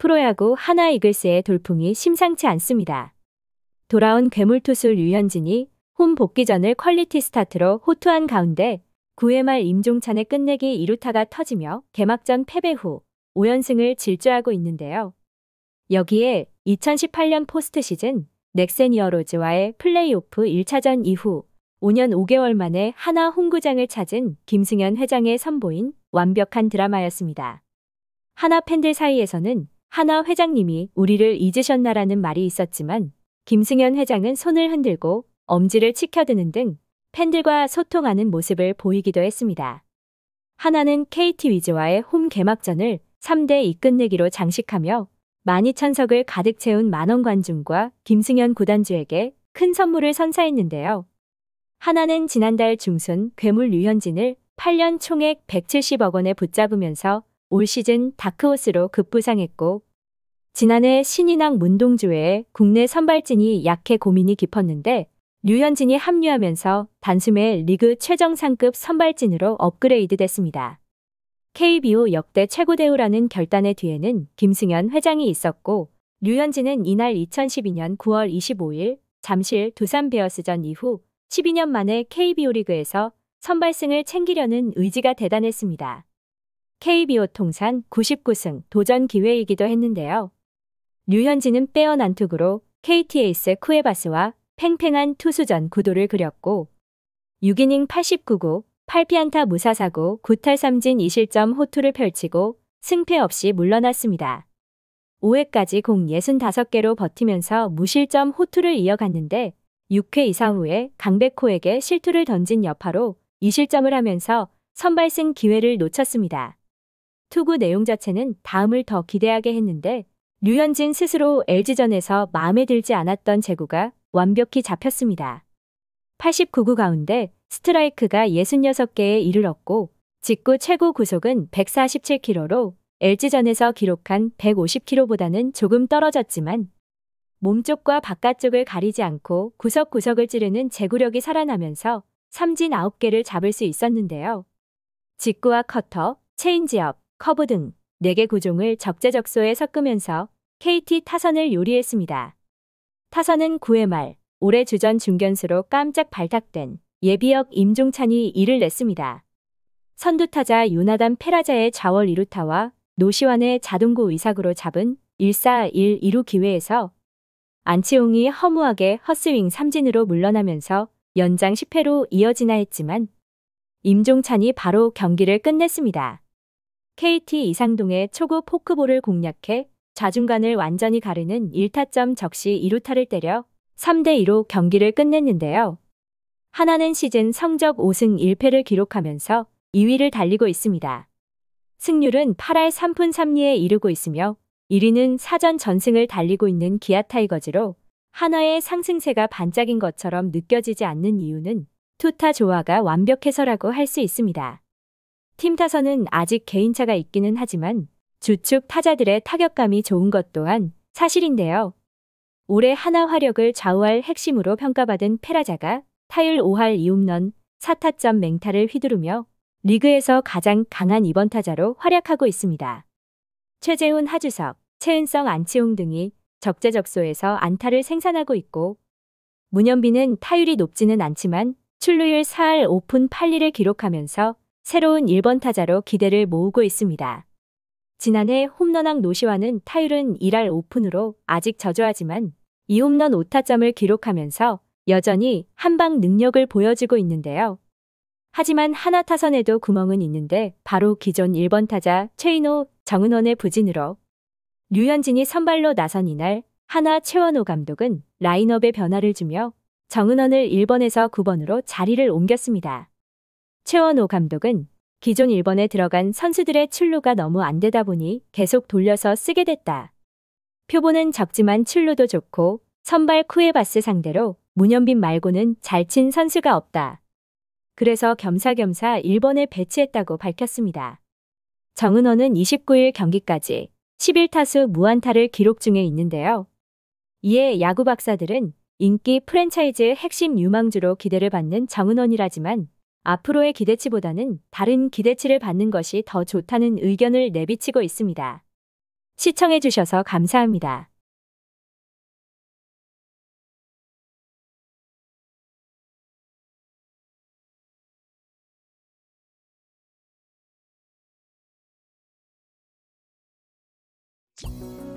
프로야구 하나 이글스의 돌풍이 심상치 않습니다. 돌아온 괴물투수 류현진이 홈 복귀전을 퀄리티 스타트로 호투한 가운데 9회 말 임종찬의 끝내기 2루타가 터지며 개막전 패배 후 5연승을 질주하고 있는데요. 여기에 2018년 포스트 시즌 넥센 이어로즈와의 플레이오프 1차전 이후 5년 5개월 만에 하나 홍구장을 찾은 김승현 회장의 선보인 완벽한 드라마였습니다. 하나 팬들 사이에서는 하나 회장님이 우리를 잊으셨나라는 말이 있었지만 김승현 회장은 손을 흔들고 엄지를 치켜드는 등 팬들과 소통하는 모습을 보이기도 했습니다. 하나는 KT 위즈와의 홈 개막전을 3대 2 끝내기로 장식하며 12,000석을 가득 채운 만원 관중과 김승현 구단주에게 큰 선물을 선사했는데요. 하나는 지난달 중순 괴물 류현진을 8년 총액 170억 원에 붙잡으면서 올 시즌 다크호스로 급부상했고 지난해 신인왕 문동주에 국내 선발진이 약해 고민이 깊었는데 류현진이 합류하면서 단숨에 리그 최정상급 선발진으로 업그레이드됐습니다. KBO 역대 최고 대우라는 결단의 뒤에는 김승현 회장이 있었고 류현진은 이날 2012년 9월 25일 잠실 두산 베어스전 이후 12년 만에 KBO 리그에서 선발승을 챙기려는 의지가 대단했습니다. KBO 통산 99승 도전 기회이기도 했는데요. 류현진은 빼어 난투구로 KT 에이스 쿠에바스와 팽팽한 투수전 구도를 그렸고 6이닝 89구, 8피안타 무사사구, 9탈3진 2실점 호투를 펼치고 승패 없이 물러났습니다. 5회까지 공 65개로 버티면서 무실점 호투를 이어갔는데 6회 이사 후에 강백호에게 실투를 던진 여파로 2실점을 하면서 선발승 기회를 놓쳤습니다. 투구 내용 자체는 다음을 더 기대하게 했는데 류현진 스스로 LG전에서 마음에 들지 않았던 제구가 완벽히 잡혔습니다. 89구 가운데 스트라이크가 66개에 이르렀고 직구 최고 구속은 147km로 LG전에서 기록한 150km보다는 조금 떨어졌지만 몸쪽과 바깥쪽을 가리지 않고 구석구석을 찌르는 제구력이 살아나면서 삼진 9개를 잡을 수 있었는데요. 직구와 커터, 체인지업, 커브 등 4개 구종을 적재적소에 섞으면서 KT 타선을 요리했습니다. 타선은 9회 말 올해 주전 중견수로 깜짝 발탁된 예비역 임종찬이 이를 냈습니다. 선두타자 유나단 페라자의 좌월 2루타와 노시환의 자동구 이삭으로 잡은 1-4-1 2루 기회에서 안치홍이 허무하게 헛스윙 삼진으로 물러나면서 연장 10회로 이어지나 했지만 임종찬이 바로 경기를 끝냈습니다. KT 이상동의 초구 포크볼을 공략해 좌중간을 완전히 가르는 1타점 적시 2루타를 때려 3대2로 경기를 끝냈는데요. 하나는 시즌 성적 5승 1패를 기록하면서 2위를 달리고 있습니다. 승률은 8할 3푼 3리에 이르고 있으며 1위는 사전 전승을 달리고 있는 기아 타이거즈로 한화의 상승세가 반짝인 것처럼 느껴지지 않는 이유는 투타 조화가 완벽해서라고 할 수 있습니다. 팀 타선은 아직 개인차가 있기는 하지만 주축 타자들의 타격감이 좋은 것 또한 사실인데요. 올해 하나 화력을 좌우할 핵심으로 평가받은 페라자가 타율 5할 2홈런 4타점 맹타를 휘두르며 리그에서 가장 강한 2번 타자로 활약하고 있습니다. 최재훈 하주석, 최은성 안치홍 등이 적재적소에서 안타를 생산하고 있고 문현빈은 타율이 높지는 않지만 출루율 4할 5푼 8리를 기록하면서 새로운 1번 타자로 기대를 모으고 있습니다. 지난해 홈런왕 노시와는 타율은 1할 오픈으로 아직 저조하지만 2홈런 5타점을 기록하면서 여전히 한방 능력을 보여주고 있는데요. 하지만 하나 타선에도 구멍은 있는데 바로 기존 1번 타자 최인호, 정은원의 부진으로 류현진이 선발로 나선 이날 하나 최원호 감독은 라인업에 변화를 주며 정은원을 1번에서 9번으로 자리를 옮겼습니다. 최원호 감독은 기존 일본에 들어간 선수들의 출루가 너무 안 되다 보니 계속 돌려서 쓰게 됐다. 표본은 적지만 출루도 좋고 선발 쿠에바스 상대로 문현빈 말고는 잘 친 선수가 없다. 그래서 겸사겸사 일본에 배치했다고 밝혔습니다. 정은호는 29일 경기까지 11타수 무안타를 기록 중에 있는데요. 이에 야구 박사들은 인기 프랜차이즈 핵심 유망주로 기대를 받는 정은원이라지만 앞으로의 기대치보다는 다른 기대치를 받는 것이 더 좋다는 의견을 내비치고 있습니다. 시청해주셔서 감사합니다. you